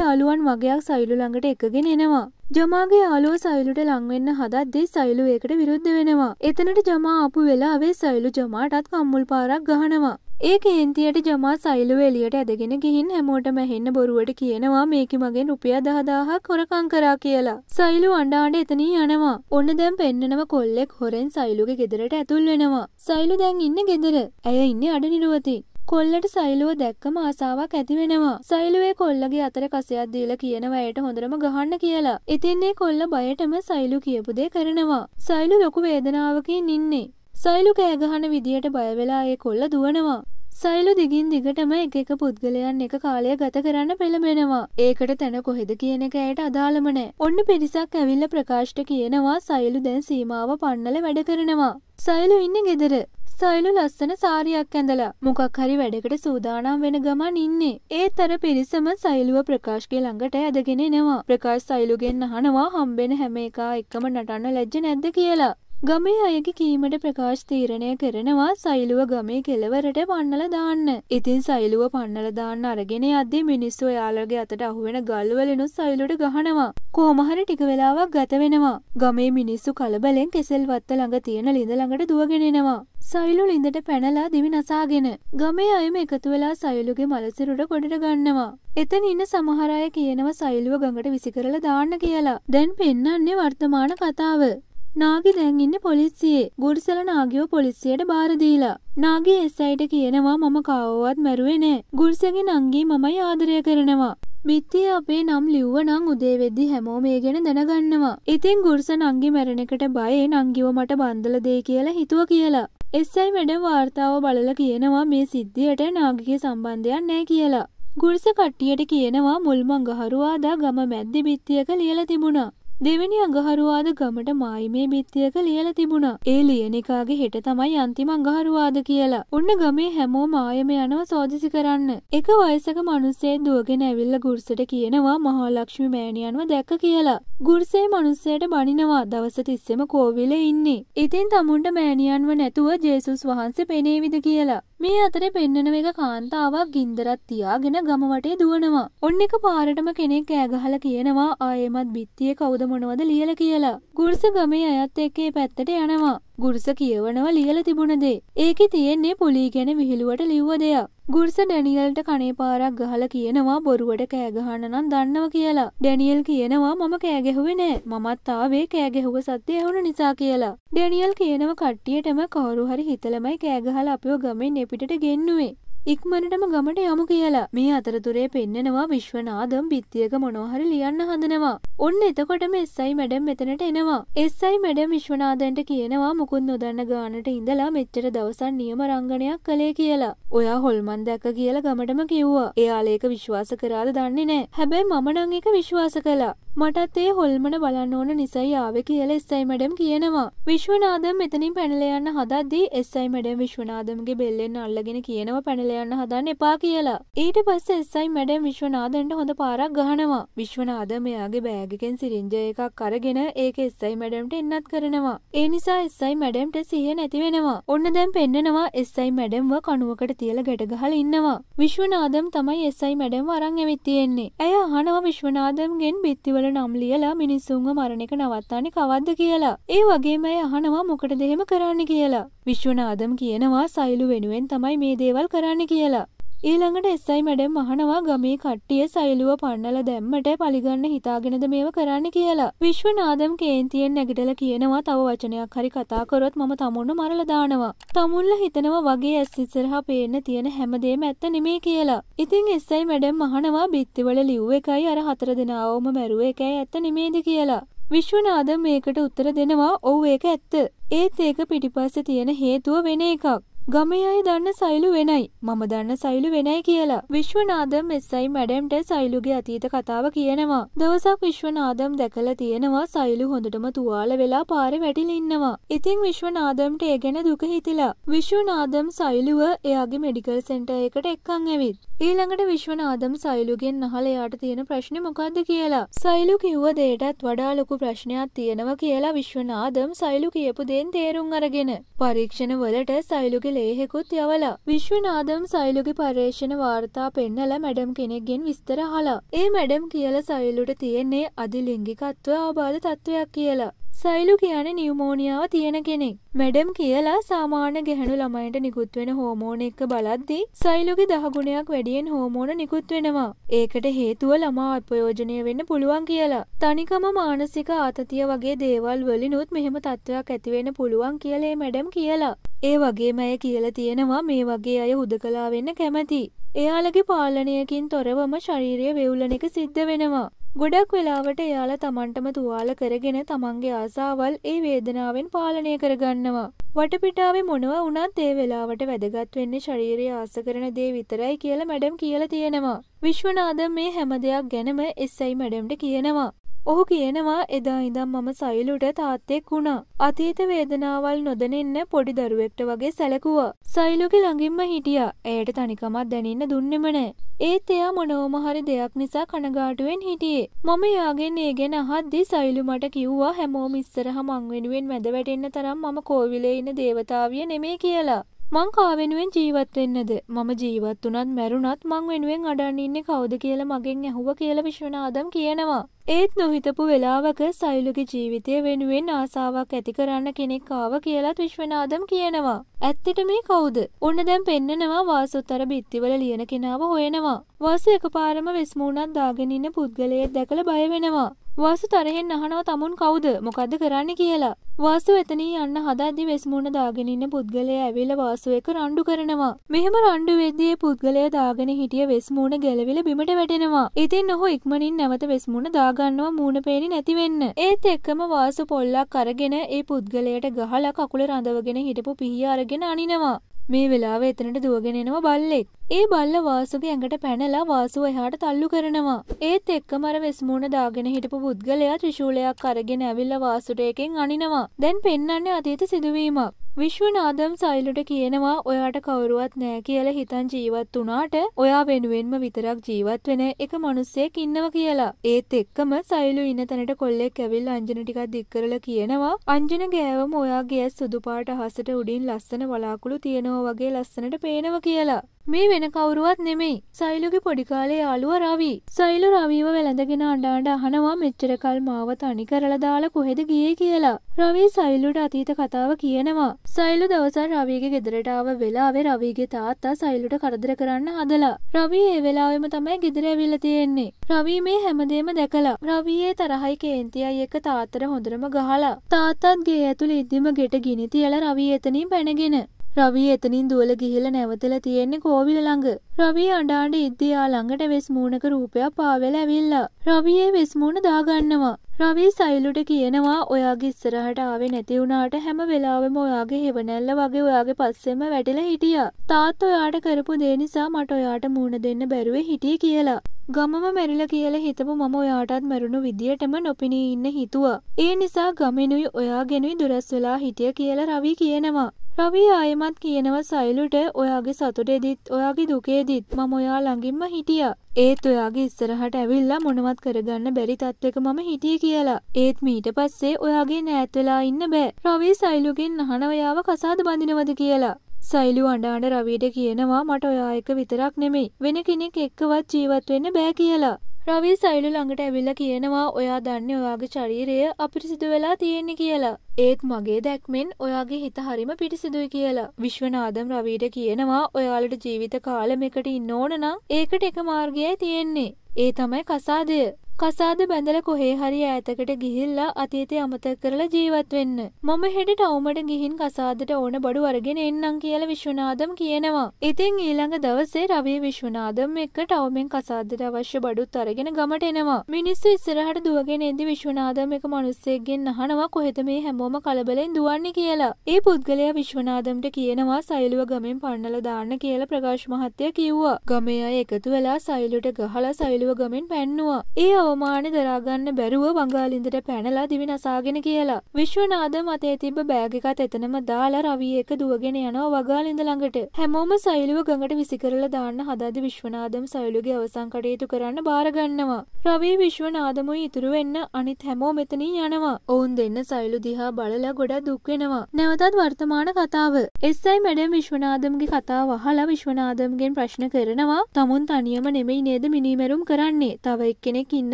යාළුවන් වගයක් සයිලු ළඟට එකගෙන එනවා. ජමාගේ යාලුව සයිලුට ලංවෙන්න හදද්දී සයිලු ඒකට විරුද්ධ වෙනවා. එතනට ජමා අපු වෙලාවේ සයිලු ජමාටත් කම්මුල් පාරක් ගහනවා. ඒ කේන්තියට ජමා සයිලු එලියට ඇදගෙන ගිහින් හැමෝට මැහෙන්න බොරුවට කියනවා මේක මගෙන් රුපිය දහදාහක් හොරකං කරා කියලා. සයිලු අන්ඩාන්ඩ එතනී යනවා. ඔන්න දැම් පෙන්නනව කොල්ලෙක් හොරෙන් සයිලුගේ ගෙදරට ඇතුල් වෙනවා. සයිලු දැන් ඉන්න ගෙදර. ඇය ඉන්න අඩ නිරුවතින්. කොල්ලට සයිලුව දැක්කම ආසාවක් ඇති වෙනවා. සයිලුවේ කොල්ලගේ අතර කසයක් දීලා කියනවා ඇයට හොඳටම ගහන්න කියලා. ඉතින් ඒ කොල්ල බයටම සයිලු කියපු දේ කරනවා. සයිලු ලොකු වේදනාවකින් ඉන්නේ. සයිලු කෑගහන විදියට බයවෙලා ඒ කොල්ල දුවනවා. සයිලු දිගින් දිගටම එක එක පුද්ගලයන් එක කාලය ගත කරන්න පෙළඹෙනවා. ඒකට තැන කොහෙද කියන එක ඇයට අදාළම නෑ. ඔන්න පිරිසක් ඇවිල්ලා ප්‍රකාශ්ට කියනවා සයිලු දැන් සීමාව පන්නල වැඩ කරනවා. සයිලු ඉන්නේ ගෙදර. සයිලු ලස්සන සාරියක් ඇඳලා මොකක් හරි වැඩකට සූදානම් වෙන ගමන් ඉන්නේ. ඒත් අර පිරිසම සයිලුව ප්‍රකාශ්ගේ ළඟට ඇදගෙන එනවා. ප්‍රකාශ් සයිලුගෙන් අහනවා හම්බෙන හැම එකා එක්කම නටන්න ලැජ්ජ නැද්ද කියලා. ගමේ අයගේ කීමට ප්‍රකාශ් තීරණය කරනවා සයිලුව ගමේ කෙලවරට පන්නල දාන්න. ඉතින් සයිලුව පන්නල දාන්න අරගෙන අද්දි මිනිස්සු යාලගේ අතට අහුවෙන ගල්වලනු සයිලුට ගහනවා. කෝමහර ටික වෙලාවක් ගත වෙනවා. ගමේ මිනිස්සු කලබලෙන් කෙසෙල් වත්ත ළඟ තියෙන ලිඳ ළඟට දුවගෙනෙනවා. සයිලු ලිඳට පැනලා දිවි නසාගෙන. ගමේ අයම එකතු වෙලා සයිලුගේ මලසිරුට ගොඩට ගන්නවා. එතන ඉන්න සමහරය කියනව සයිලුව ගඟට විසිකරලා දාන්න කියලා. දැන් පෙන්නන්නේ වර්තමාන කතාව. නාගි දැන් ඉන්න පොලිසියේ ගුරුසල නාගියෝ පොලිසියට බාර දීලා. නාගි එස්ఐට කියනවා මම කවවත් මැරුවේ නෑ. ගුරුසගේ නංගී මමයි ආදරය කරනවා. බිත්තිය අපේ නම් ලිව්ව නම් උදේ වෙද්දි හැමෝ මේ ගැන දැනගන්නවා. ඉතින් ගුරුස නංගි මැරෙන එකට බයේ නංගිව මට බන්දල දෙයි කියලා හිතුව කියලා. එස්ఐ මැඩම් වාර්තාව බලලා කියනවා මේ සිද්ධියට නාගිගේ සම්බන්ධයක් නෑ කියලා. ගුරුස කට්ටියට කියනවා මුල්ම ගහරුවාදා ගම මැද්දි බිත්තියක ලියලා තිබුණා. දෙවැනි අඟහරුවාද ගමට මායිමේ බිත්තියක ලියල තිබුණා. ඒ ලියනිකාගේ හෙට තමයි අන්තිම අඟහරුවාද කියලා. ඔන්න ගමේ හැමෝම ආයම යනව සෝදිසි කරන්න. එක වයසක මිනිස්සේ දුවගෙන ඇවිල්ලා ගුරුසට කියනවා මහලක්ෂ්මි මෑණියන්ව දැක්ක කියලා. ගුරුසේ මිනිස්සයට බනිනවා දවස් 30ෙම කෝවිලේ ඉන්නේ. ඉතින් තමුන්ට මෑණියන්ව නැතුව ජේසුස් වහන්සේ පෙනේවිද කියලා. මේ අතර පෙන්නන එක කාන්තාවක් ගින්දරත් තියාගෙන ගමවටේ දුවනවා. ඔන්න එක පාරටම කෙනෙක් ඇගහල කියනවා ආයෙමත් බිත්තිය කවුද මොනවද ලියල කියලා. ගුර්ස ගමේ අයත් එක්කේ පැත්තට යනවා. ගුරුස කියවනව ලියල තිබුණදේ. ඒකෙ තියෙන්නේ පොලී ගැන විහිළුවට ලිව්ව දෙයක්. ගුර්ස ඩැනියල්ට කනේ පාරක් ගහලා කියනවා බොරුවට කෑගහන්න නම් දන්නව කියලා. ඩැනියල් කියනවා මම කෑගැහුවේ නෑ. මමත් ආවේ කෑගැහුව සද්දේ ඇහුන නිසා කියලා. ඩැනියල් කියනවා කට්ටියටම කවුරු හරි හිතලමයි කෑගහලා අපිව ගමෙන් එපිටට ගෙන්නුවේ. ඉක්මනටම ගමට යමු කියලා මේ අතරතුරේ පෙන්නනවා විශ්වනාදම් බිත්තියක මොනෝහරි ලියන්න හඳනවා. ඔන්න එතකොටම එස්සයි මැඩම් මෙතනට එනවා. එස්සයි මැඩම් විශ්වනාදන්ට කියනවා මුකුත් නොදන්න ගානට ඉඳලා මෙච්චර දවසන් නියම රංගනයක් කළේ කියලා. ඔයා හොල්මන් දැක්ක කියලා ගමටම කිව්වා. එයාලේක විශ්වාස කරාද දන්නේ නෑ. හැබැයි මම නම් එක විශ්වාස කළා. මටත් ඒ හොල්මන බලන්න ඕන නිසයි ආව කියල එස්සයි මඩම් කියනවා. විශ්වනාදම් මෙතනින් පැනලයන්න හදද්දී එස්සයි මඩම් විශ්වනාදම්ගේ බෙල්ලෙන් අල්ලගෙන කියනව පැනලයන්න හදන්න එපා කියලා. ඊට පස්ස එස්සයි මඩම් විශ්වනාදන්ට හොඳ පාරක් ගහනවා. විශ්වනාදම එයාගේ බෑගිකෙන් සිරිංජ එකක් අරගෙන ඒක එස්සයි මඩම්ට එන්නත් කරනවා. ඒ නිසා එස්සයි මඩම්ට සිය නැතිවෙනවා. ඔන්න දැම් පෙන්න්නනවා එස්සයි මඩම්ව කනුවකට තියල ගැටගහල ඉන්නවා. විශ්වනාදම් තමයි එස්සයි මඩම් අරං ඇවිත්තියෙන්නේ. ඇය හනවා විශ්වනාදම්ගෙන් බිත්තිවල වල නම් ලියලා මිනිස්සුන්ව මරණ එක නවත්තන්නේ කවද්ද කියලා. ඒ වගේම ඇය අහනවා මොකටද එහෙම කරන්න කියලා. විශ්වනාදම් කියනවා සයිලු වෙනුවෙන් තමයි මේ දේවල් කරන්න කියලා. ඊළඟට එස්සයි මැඩම් අහනවා ගමේ කට්ටිය සයලුව පන්නල දැම්මට පලිගන්න හිතාගෙනද මේව කරන්න කියලා. විශ්වනාදම් කේන්තියෙන් නැගිටල කියනවා තව වචනයක් හරි කතාකොරොත් මම තමුන්න මරලදානවා. තමුන්ල හිතනවා වගේ ඇස් ඉස්සරහා පේන්න තියෙන හැමදේම ඇත්ත නෙමේ කියලා. ඉතින් එස්සයි මැඩම් අහනවා බිත්තිවල ලිව් එකයි අර හතර දෙනාවම මැරුව එකයි ඇත්ත නෙමේද කියලා. විශ්වනාදම් මේකට උත්තර දෙනවා ඔව් ඒක ඇත්ත. ඒත් ඒක පිටිපස්සේ තියෙන හේතුව වෙන එකක්. ගමේ අය දන්න සයිලු වෙනයි මම දන්න සයිලු වෙනයි කියලා විශ්වනාදම් එස්සයි මැඩම්ට සයිලුගේ අතීත කතාව කියනවා දවසක් විශ්වනාදම් දැකලා තියෙනවා සයිලු හොඳටම තුවාල වෙලා පාරේ වැටිලා ඉන්නවා ඉතින් විශ්වනාදම්ට ඒ ගැන දුක හිතිලා විශ්වනාදම් සයිලුව එයාගේ මෙඩිකල් සෙන්ටර් එකට එක්කන් ඇවිත් ඊළඟට විශ්වනාදම් සයිලුගෙන් අහලා එයාට තියෙන ප්‍රශ්නේ මොකද්ද කියලා සයිලු කිව්ව දෙයටත් වඩා ලොකු ප්‍රශ්නයක් තියෙනවා කියලා විශ්වනාදම් සයිලු කියපු දෙයින් තේරුම් අරගෙන පරීක්ෂණ වලට සයිලුගේ ලේහෙකුත් යවලා විශ්වනාදම් සයිලුගේ පර්යේෂණ වාර්තා පෙන්නලා මැඩම් කෙනෙක්ගෙන් විස්තර හලා ඒ මැඩම් කියල සයිල්ලුට තියෙන්නේ අධිලිංගිකත්ව ආබාධ තත්ත්වයක් කියලා සයිලු කියන නියමෝනිියාව තියෙන කෙනෙක්. මැඩම් කියලා සාමාන්‍ය ගැහැණු ළමයින්ට නිකුත්වෙන හෝමෝන එක්ක බලද්දි සයිලුගේ දහගුණයක් වැඩියෙන් හෝමෝන නිකුත් වෙනවා. ඒකට හේතුව ළමා අපයෝජනය වෙන්න පුළුවන් කියලා. තනිකම මානසික ආතතිය වගේ දේවල් වලිනුත් මෙහෙම තත්ත්වයක් ඇතිවෙන පුළුවන් කියලේ මැඩම් කියලා. ඒ වගේම ඇය කියලා තියෙනවා මේ වගේ අය හුදකලා වෙන්න කැමති. එයාලගේ පාලනයකින් තොරවම ශරීරය වෙවුලන එක සිද්ධ වෙනවා. ගොඩක් වෙලාවට එයාලා තමන්ටම තුවාල කරගෙන තමන්ගේ ආසාවල් ඒ වේදනාවෙන් පාලනය කරගන්නවා. වටපිටාවේ මොනවා වුණත් ඒ වෙලාවට වැදගත් වෙන්නේ ශරීරය ආස කරන දේ විතරයි කියලා මැඩම් කියලා තියෙනවා. විශ්වනාഥ මේ හැම දෙයක් ගැනම එස්සයි මැඩම්ට කියනවා. ඔහු කියනවා එදා ඉඳම් මම සයිලුට තාත්තෙක් වුණා. අතීත වේදනාවල් නොදනෙන්න පොඩි දරුවෙක්ට වගේ සැලකුවා. සයිලුගේ ළඟින්ම හිටියා. එයට තනිකමක් දැනෙන්න දුන්නෙම නෑ. ඒත් එයා මොනවම හරි දෙයක් නිසා කනගාටුවෙන් හිටියේ. මම යාගෙන් ඒ ගැන අහද්දි සයිලු මට කිව්වා හැමෝම ඉස්සරහ මං වෙනුවෙන් මැද වැටෙන්න තරම් මම කෝවිලේ ඉන්න දේවතාවිය නෙමේ කියලා. මං කාවෙනුවෙන් ජීවත් වෙන්නද මම ජීවත් වනත් මැරුණත් මං වෙනුවෙන් අඩන්න ඉන්න කවුද කියල මගෙන් ඇහුව කියල විශ්වනාදම් කියනවා. ඒත් නොහිතපු වෙලාවක සයිලුගේ ජීවිතය වෙනුවෙන් ආසාවක් ඇති කරන්න කෙනෙක් ආව කියලත් විශ්වනාදම් කියනවා. ඇත්තට මේ කවුද ඔන්න දැම් පෙන්නනවා වාසුත්තර බිත්තිවල ලියන කෙනාව හොයෙනවා. වාස එකපාරම විස්මූණත් දාගෙනන්න පුද්ගලයෙක් දැකළ බය වෙනවා. වාසු තරහෙන් අහනවා තමුන් කවුද මොකද්ද කරන්න කියලා. වාසු එතනී යන්න හදද්දි වෙස්මුණ දාගෙන ඉන්න පුද්ගලයා ඇවිල්ලා වාසු එක රණ්ඩු කරනවා. මෙහෙම රණ්ඩු වෙද්දී ඒ පුද්ගලයා දාගෙන හිටිය වෙස්මුණ ගැලවිලා බිමට වැටෙනවා. ඉතින් ඔහු ඉක්මනින් නැවත වෙස්මුණ දාගන්නවා මූණ පේන්නේ නැති වෙන්න. ඒත් එක්කම වාසු පොල්ලක් අරගෙන ඒ පුද්ගලයාට ගහලා කකුල රඳවගෙන හිටපු පිහිය අරගෙන අනිනවා. මේ වෙලාව එතනට දුවගෙන එනවා බල්ලෙක්. ඒ බල්ල වාසුගේ ඇඟට පැනලා වාසුව එහාට තල්ලු කරනවා. ඒත් එක්කම අර වෙස්මූණ දාගෙන හිටපු පුද්ගලයා ත්‍රිශූලයක් අරගෙන ඇවිල්ලා වාසුට එකෙන් අනිනවා. දැන් පෙන්වන්නේ අතීත සිදුවීමක්. විශ්වනාදම් සයිලුට කියනවා ඔයාට කවුරුවත් නෑ කියල හිතන් ජීවත් වනාට ඔයා වෙනුවෙන්ම විතරක් ජීවත් වෙන එක මනුස්සයෙක් ඉන්නව කියලා. ඒත් එක්කම සයිලු ඉන්න තැනට කොල්ලෙක් ඇවිල් අංජන ටිකක් දික්කරල කියනවා අංජන ගෑවම ඔයා ගෑස් සුදුපාට හසට උඩින් ලස්සන වලාකුළු තියෙනවා වගේ ලස්සනට පේනව කියලා. මේ වෙන කවුරුවත් නෙමෙයි. සයිලුගේ පොඩි කාලේ යාළුවා රවි. සයිලු රවිව වැළඳගෙන අඬාඬ අහනවා මෙච්චර කල් මාව තනි කරලා දාලා කොහෙද ගියේ කියලා. රවි සයිලුට අතීත කතාව කියනවා. සයිලු දවසක් රවිගේ ගෙදරට ආව වෙලාවේ රවිගේ තාත්තා සයිලුට කරදර කරන්න හදලා. රවි ඒ වෙලාවෙම තමයි ගෙදර ඇවිල්ලා තියෙන්නේ. රවි මේ හැමදේම දැකලා රවියේ තරහයි කේන්තියයි එක තාත්තට හොඳටම ගහලා තාත්තත් ගේ ඇතුළේ ඉද්දිම ගෙට ගිනි තියලා රවි එතනින් පැනගෙන රවී එතනින් දුවල ගිහිල නැවතලා තියෙන්නේ කෝවිල ළඟ. රවී අඬාඬ ඉද්දියා ළඟට වෙස් මූණක රූපයක් පාවෙලා ඇවිල්ලා. රවී ඒ වෙස් මූණ දාගන්නවා. රවී සයිලුට කියනවා ඔයාගේ ඉස්සරහට ආවේ නැති වුණාට හැම වෙලාවෙම ඔයාගේ හෙවණැල්ල වගේ ඔයාගේ පස්සෙම වැටිලා හිටියා. තාත්තා ඔයාට කරපු දේ නිසා මට ඔයාට මූණ දෙන්න බැරුවේ හිටියේ කියලා. ගමම මැරිලා කියලා හිතපු මම ඔයාටත් මරුණු විදියටම නොපිනී ඉන්න හිතුවා. ඒ නිසා ගමෙනුයි ඔයාගෙනුයි දුරස් වෙලා හිටිය කියලා රවී කියනවා. රවී ආයමත් කියනව සයිලුට ඔයාගේ සතුටෙදිත් ඔයාගේ දුකේදිත් මම ඔයා ළඟින්ම හිටිය. ඒත් ඔයාගේ ඉස්සරහට ඇවිල්ලා මොනවත් කරගන්න බැරි තත්වක මම හිටිය කියලා. ඒත් මීට පස්සේ ඔයාගේ නෑත්වෙලා ඉන්න බෑ. රවී සයිලුගෙන් අහනවයාව කසාද බඳිනවද කියලා. සයිලු අඩාඩ රවීට කියනවා මට ඔයා එක විතරක් නෙමෙයි වෙන කෙනෙක් එක්කවත් ජීවත් වෙන්න බෑ කියලා. රවී සයිලු ළඟට ඇවිල්ල කියනවා ඔයා දන්න ඔයාගේ චරීරය අපිරිසිදු වෙලා තියෙන්නේ කියලා. ඒත් මගේ දැක්මෙන් ඔයාගේ හිත හරිම පිරිසිදුයි කියලා. විශ්වනාදම් රවීට කියනවා ඔයාලට ජීවිත කාලෙමකට ඉන්න ඕනනම් ඒකට එක මාර්ගයයි තියෙන්නේ. ඒ තමයි කසාදය. කසාද බැඳල කොහේ හරි ඈතකට ගිහිල්ලා අතීතය අමතක කරලා ජීවත් වෙන්න. මම හෙට ටවුමට ගිහින් කසාදට ඕන බඩු අරගෙන එන්නම් කියලා විශ්වනාදම් කියනවා. ඉතින් ඊළඟ දවසේ රවී විශ්වනාදම් එක්ක ටවුමෙන් කසාදට අවශ්‍ය බඩුත් අරගෙන ගමට එනවා. මිනිස්සු ඉස්සරහට දුවගෙන එද්දි විශ්වනාදම් එක මිනිස්සෙක්ගෙන් අහනවා කොහෙද මේ හැමෝම කලබලෙන් දුවන්නේ කියලා. ඒ පුද්ගලයා විශ්වනාදම්ට කියනවා සෛලුව ගමෙන් පන්නලා දාන්න කියලා ප්‍රකාශ් මහත්තයා කිව්වා. ගමේ අය එකතු වෙලා සෛලුට ගහලා සෛලුව ගමෙන් පැන්නුවා. ඒ අවමාන දරාගන්න බැරුව වංගාලින්දට පැනලා දිවි නසාගෙන කියලා. විශ්වනාද මතේ තිබ බෑගකත් එතනම දාලා රවිය එක දුවගෙන යනවා වගාලින්ද ළඟට. හැමෝම සෛලුව ගඟට විසි කරලා දාන්න හදද්දි විශ්වනාදම් සෛලුගේ අවසන් කටයුතු කරන්න බාරගන්නවා. රවී විශ්වනාදමුයි ඉතුරු වෙන්න අනිත් හැමෝ මෙතනින් යනවා. ඔවුන් දෙන්න සෛලු දිහා බලලා ගොඩක් දුක් වෙනවා. නැවතත් වර්තමාන කතාව. එස්ఐ මැඩම් විශ්වනාදම්ගේ කතාව අහලා විශ්වනාදම්ගෙන් ප්‍රශ්න කරනවා. තමුන් තනියම නෙමෙයි නේද මිනීමැරුම් කරන්නේ. තව එක්කෙනෙක් ඉන්න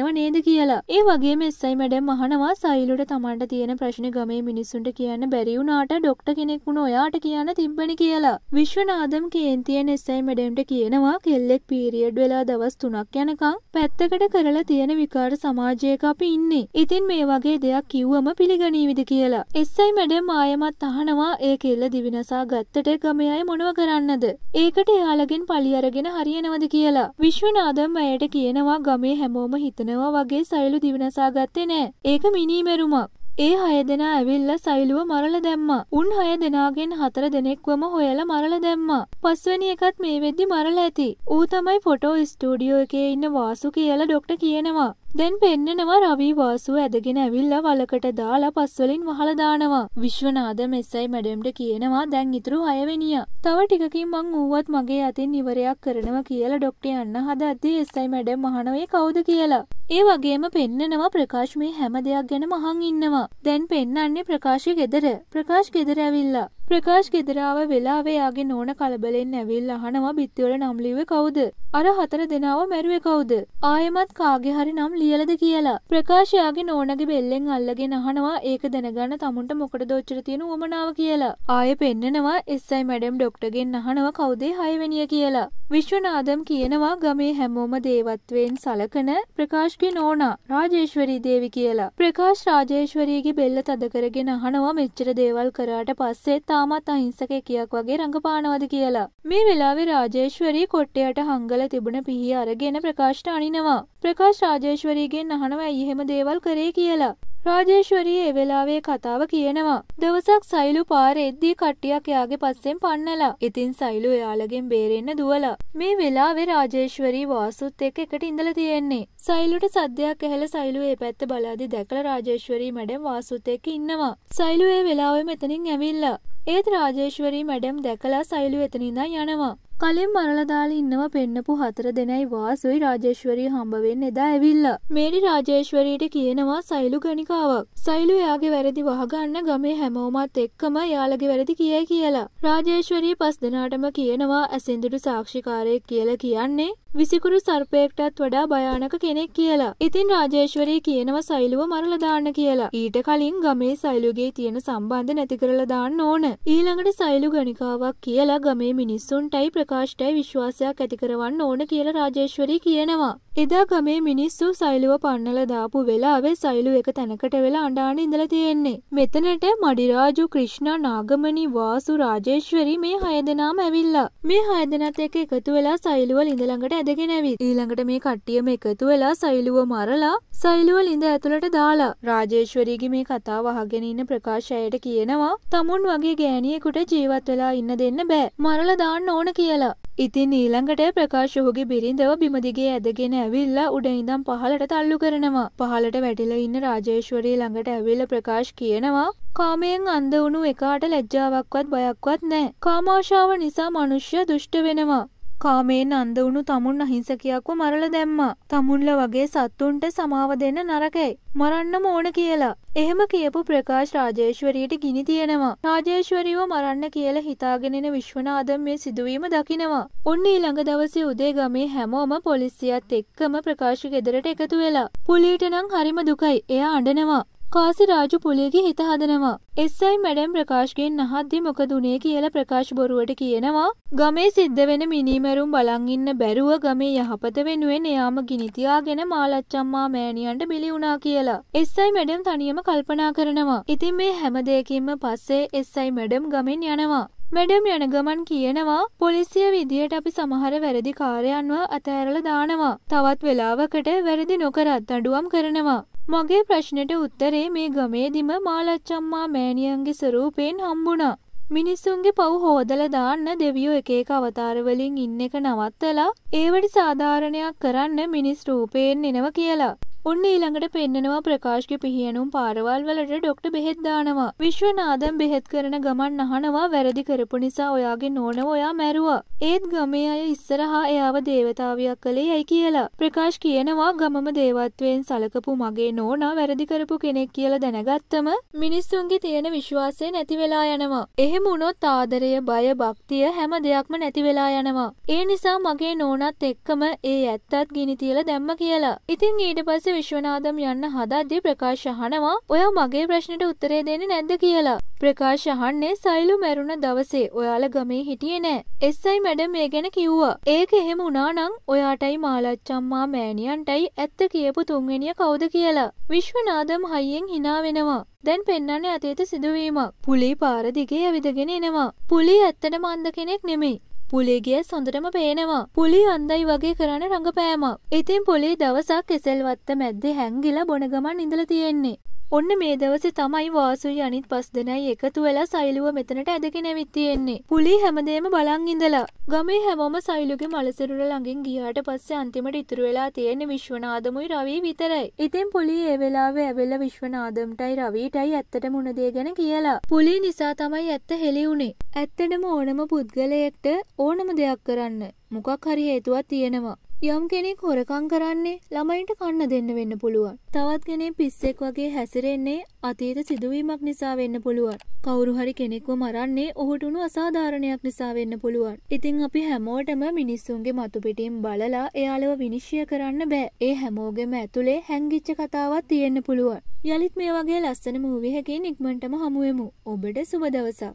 දන්නව නේද කියලා. ඒ වගේ මෙස්සයි මැඩම් අහනවා සයිලුට තමන්ට තියෙන ප්‍රශ්න ගමේ මිනිස්සුන්ට කියන්න බැරි වුණාට ඩොක්ටර් කෙනෙක් වුණ ඔයාට කියන්න තිබ්බනි කියලා. විශ්වනාදම් කේන්තියෙන් එස්සයි මැඩම්ට කියනවා කෙල්ලෙක් පීරියඩ් වෙලා දවස් 3ක් යනකම් පැත්තකට කරලා තියෙන විකාර සමාජයක අපි ඉන්නේ. ඉතින් මේ වගේ දෙයක් කිව්වම පිළිගනීවිද කියලා. එස්සයි මැඩම් ආයමත් අහනවා ඒ කෙල්ල දිවිනසා ගත්තට ගමේ අය මොනව කරන්නද? ඒකට එයාලගෙන් පලි අරගෙන හරියනවද කියලා. විශ්වනාදම් ඇයට කියනවා ගමේ හැමෝම හිතන යනවා වගේ සයිලු දිවිනසා ගත්තේ නෑ. ඒක මිනී මැරුමක්. ඒ හය දෙනා ඇවිල්ල සයිලුව මරල දැම්ම. උන් හය දෙනාගෙන් හතර දෙනෙක්වම හොයල මරල දැම්ම. පස්වැනි එකත් මේ වෙද්දි මරල ඇති. ඌ තමයි ෆොටෝ ස්ටූඩියෝ එකේ ඉන්න වාසු කියලා ඩොක්ට කියනවා. දැන් පෙන්නනවා රවී වාසුව ඇදගෙන ඇවිල්ලා වලකට දාලා පස්වලින් වහලා දානවා. විශ්වනාද මෙස්සයි මැඩම්ට කියනවා දැන් ඉතුරු හයවෙනිය. තව ටිකකින් මං ඌවත් මගේ අතින් ඉවරයක් කරනවා කියලා ඩොක්ටර් යන්න හදද්දී එස්සයි මැඩම් මහනවේ කවුද කියලා. ඒ වගේම පෙන්නනවා ප්‍රකාශ් මේ හැම දෙයක් ගැන මහන් ඉන්නවා. දැන් පෙන්නන්නේ ප්‍රකාශ් ගෙදර. ප්‍රකාශ් ගෙදර ඇවිල්ලා ප්‍රකාශ් ගෙදරාව වෙලාවේ යාගේ නෝන කලබලෙන් ඇවිල් අහනවා බිත්තිවල නම්ලිව කවුද අර හතර දෙනාව මැරුව කවුද ආයමත් කාගේ හරි නම් ලියලද කියලා ප්‍රකාශයාගේ නෝනගේ බෙල්ලෙන් අල්ලගෙන අහනවා ඒක දැනගන්න තමුන්ට මොකට දොච්චර තියෙන උවමනාව කියලා ආය පෙන්නනවා එස්සයි මැඩම් ඩොක්ටගෙන් අහනවා කවුදේ හයවැනිය කියලා විශ්වනාදම් කියනවා ගමේ හැමෝම දේවත්වයෙන් සලකන ප්‍රකාශ්ගේ නෝනා රාජේශ්වරී දේවි කියලා ප්‍රකාශ් රාජේශ්වරීගේ බෙල්ල තදකරගෙන අහනවා මෙච්චර දේවල් කරාට පස්සේ තා තාමත් අහිංසකය කියක් වගේ රඟපානවද කියලා. මේ වෙලාවේ රාජේශ්වරී කොට්ටයට හංගල තිබුණ පිහි අරගෙන ප්‍රකාශ්ට අනිනවා. ප්‍රකාශ රාජේශ්වරීගෙන් අහනව ඇයි එහෙම දේවල් කරේ කියලා. රාජේශ්වරී ඒ වෙලාවේ කතාව කියනවා. දවසක් සයිලු පාර එද්දී කට්ටියක් එයාගේ පස්සෙන් පන්නලා. ඉතින් සයිලු එයාලගෙන් බේරෙන්න දුවලා. මේ වෙලාවේ රාජේශ්වරී වාසුත් එක්ක එකට ඉඳලා තියෙන්නේ. සයිලුට සද්දයක් ඇහලා සයිලු ඒ පැත්ත බලාදී දැකලා රාජේශ්වරී මැඩම් වාසුත් එක්ක ඉන්නවා. සයිලු ඒ වෙලාවේ මෙතනින් ඇවිල්ලා. ඒත් රාජේශ්වරී මැඩම් දැකලා සයිලු එතනින්දා යනවා. කලින් මරලදාලා ඉන්නව පෙන්නපු හතර දෙනයි වාසුයි රාජේශ්වරී හම්බවෙන්න එදා ඇවිල්ලා. මේනි රාජේශ්වරීට කියනවා සයිලු ගණිකාවක්. සයිලු එයාගේ වැරදි වහගන්න ගමේ හැමෝමත් එක්කම යාළගේ වැරදි කියයි කියලා. රාජේශ්වරී පස් දෙනාටම කියනවා ඇසෙන්දුරු සාක්ෂිකාරයෙක් කියලා කියන්නේ විසිකුරු සර්පයෙක්ටත් වඩා භයානක කෙනෙක් කියලා. ඉතින් රාජේශ්වරී කියනවා සයිලුව මරලා දාන්න කියලා. ඊට කලින් ගමේ සයිලුගේ තියෙන සම්බන්ධ නැති කරලා දාන්න ඕන. ඊළඟට සයිලු ගණිකාවක් කියලා ගමේ මිනිස්සුන්ටයි ප්‍රකාශ ප්‍රකාශ්ටයි විශ්වාසයක් ඇතිකරවන්න ඕන කියලා රාජේශ්වරී කියනවා. එදා ගමේ මිනිස්සු සයිලුව පන්නල දාපු වෙලාවේ සයිලු එක තැනකට වෙලා අඩාන ඉඳල තියෙන්නේ. මෙතනට මඩිරාජු ක්‍රිෂ්ණ නාගමනි වාසු රාජේශ්වරි මේ හයදනාම ඇවිල්ලා. මේ හයදනත් එක එකතු වෙලා සයිලුවල් ඉඳළඟට ඇදගෙන ඇවි. ඊළඟට මේ කට්ටියම එකතු වෙලා සයිලුව මරලා සයිලුවල් ඉඳ ඇතුළට දාලා. රාජේශ්වරීගේ මේ කතා වහගෙන ඉන්න ප්‍රකාශයට කියනවා තමුන් වගේ ගෑනියෙකුට ජීවත් වෙලා ඉන්න දෙන්න බෑ. මරලා දාන්න ඕන කියලා. ඉතින් ඊළඟට ප්‍රකාශ ඔහුගේ බිරිඳව බිමදිගේ ඇදගෙන ඇවි ඇවිල්ලා උඩයිඳම් පහලට තල්ලු කරනවා. පහලට වැටිල ඉන්න රාජේශ්වරී ළඟට ඇවිල්ල ප්‍රකාශ් කියනවා කාමයෙන් අන්ද වුණු එකාට ලැජ්ජාවක්වත් බයක්වත් නෑ. කාමාශාව නිසා මනුෂ්‍ය දුෂ්ට වෙනවා. කාමයෙන් අන්ද වුණු තමුන් අහිංසකයක්ව මරල දැම්මා. තමුන්ල වගේ සත්තුන්ට සමාව දෙන්න නරකයි. මරන්නම ඕන කියලා. එහෙම කියපු ප්‍රකාශ් රාජේශ්වරීට ගිනි තියෙනවා. රාජේශ්වරීව මරන්න කියලා හිතාගෙනෙන විශ්වනාද මේ සිදුවීම දකිනවා. ඔන්න ඊළඟ දවසේ උදේ ගමේ හැමෝම පොලිසියත් එක්කම ප්‍රකාශ් ගෙදරට එකතු වෙලා. පුලීට නම් හරිම දුකයි. එයා අඬනවා. කාසි රාජු පුලියගේ හිත හදනවා. එස්සයි මැඩම් ප්‍රකාශ්ගෙන් අහද්දි මොකද උනේ කියලා ප්‍රකාශ් බොරුවට කියනවා. ගමේ සිද්ධ වෙන මිනීමැරුම් බලන් ඉන්න බැරුව ගමේ යහපත වෙනුවෙන් එයාම ගිනි තියාගෙන මාලච්චම්මා මෑණියන්ට බිලි වුණා කියලා. එස්සයි මැඩම් තනියම කල්පනා කරනවා. ඉතින් මේ හැම දෙයකින්ම පස්සේ එස්සයි මැඩම් ගමෙන් යනවා. මැඩම් යන ගමන් කියනවා පොලිසිය විදියට අපි සමහර වැරදි කාරයන්ව අතෑරල දානවා. තවත් වෙලාවකට වැරදි නොකරත් අඩුවම් කරනවා. මගේ ප්‍රශ්නට උත්තරේ මේ ගමේදිම මාලච්චම්මා මෑණියන්ගේ ස්වරූපයෙන් හම්බුණා. මිනිස්සුන්ගේ පව් හෝදල දාන්න දෙවියෝ එක එක අවතාරවලින් ඉන්න එක නවත්තලා ඒවට සාධාරණයක් කරන්න මිනිස් රූපයෙන් එනව කියලා. උන්න ඊළඟට පෙන්නවා ප්‍රකාශ්ගේ පිහියනුම් පාරවල් වලට ඩොක්ට බෙහෙත් දානවා. විශ්වනාදම් බෙහෙත් කරන ගමන් අහනවා වැරදි කරපු නිසා ඔයාගේ නෝන ඔයා මැරුවා. ඒත් ගමේ අය ඉස්සරහා එයාව දේවතාවයක් කළේ ඇයි කියලා. ප්‍රකාශ් කියනවා ගමම දේවත්වයෙන් සලකපු මගේ නෝනා වැරදි කරපු කෙනෙක් කියලා දැනගත්තම මිනිස්සුන්ගේ තියෙන විශ්වාසය නැති වෙලා යනවා. එහෙම වුණොත් ආදරය බය භක්තිය හැම දෙයක්ම නැති වෙලා යනවා. ඒ නිසා මගේ නෝනත් එක්කම ඒ ඇත්තත් ගිනි තියලා දැම්ම කියලා. ඉතින් ඊට පස්සේ වහන්සේ විශ්වනාදම් යන්න හදද්දී ප්‍රකාශ අහනවා ඔයා මගේ ප්‍රශ්නට උත්තරේ දෙන්නේ නැද්ද කියලා. ප්‍රකාශ අහන්නේ සයිලු මැරුණ දවසේ ඔයාලා ගමේ හිටියේ නෑ. එස්ఐ මැඩම් මේ ගැන කිව්වා. ඒක එහෙම වුණා නම් ඔයාටයි මාලච්චම්මා මෑණියන්ටයි ඇත්ත කියපු තුන්වෙනිය කවුද කියලා. විශ්වනාදම් හයියෙන් hina වෙනවා. දැන් පෙන්වන්නේ අතීත සිදුවීමක්. පුලි පාර දිගේ ඇවිදගෙන එනවා. පුලි ඇත්තටම අන්ධ කෙනෙක් නෙමෙයි. පුලිගේ සොඳටම පේනවා. පුලි අන්දයි වගේ කරන රඟපෑමක්. ඉතින් පොලි දවසක් කෙසෙල්වත්ත මැද්දේ හැංගිලා බොනගමන් ඉඳලා තියෙන්නේ. ඔන්න මේ දවස තමයි වාසුයි අනිත් පස් දෙනයි එකතු වෙලා සයිලුව මෙතනට ඇදගෙන විත්තියෙන්නේ. පුලි හැමදේම බලන් ඉඳලා. ගමේ හැමෝම සයිලුගේ මලසිරුර ළඟින් ගියාට පස්සේ අන්තිමට ඉතුරු වෙලා තියෙන්නේ විශ්වනාදමුයි රවී විතරයි. ඉතින් පුලි ඒ වෙලාවේ ඇවිල්ලා විශ්වනාදම්ටයි රවීටයි ඇත්තට මුණ දේ ගැන කියලා. පුලි නිසා තමයි ඇත්ත හෙළි උනේ. ඇත්තටම ඕනම පුද්ගලයෙක්ට ඕනම දෙයක් කරන්න මොකක් හරි හේතුවක් තියෙනවා. යම් කෙනෙක් හොරකං කරන්නේ ළමයින්ට කන්න දෙන්න වෙන්න පුළුවන්. තවත් කෙනෙක් පිස්සෙක් වගේ හැසිරෙන්නේ අතීත සිදුවීමක් නිසා වෙන්න පුළුවන්. කවුරු හරි කෙනෙක්ව මරන්නේ ඔහුට උණු අසාධාරණයක් නිසා වෙන්න පුළුවන්. ඉතින් අපි හැමෝටම මිනිස්සුන්ගේ මතුපිටින් බලලා එයාලව විනිශ්චය කරන්න බෑ. ඒ හැමෝගෙම ඇතුලේ හැංගිච්ච කතාවක් තියෙන්න පුළුවන්. යලිත් මේ වගේ ලස්සන මූවියකින් ඉක්මනටම හමුවෙමු. ඔබට සුබ දවසක්.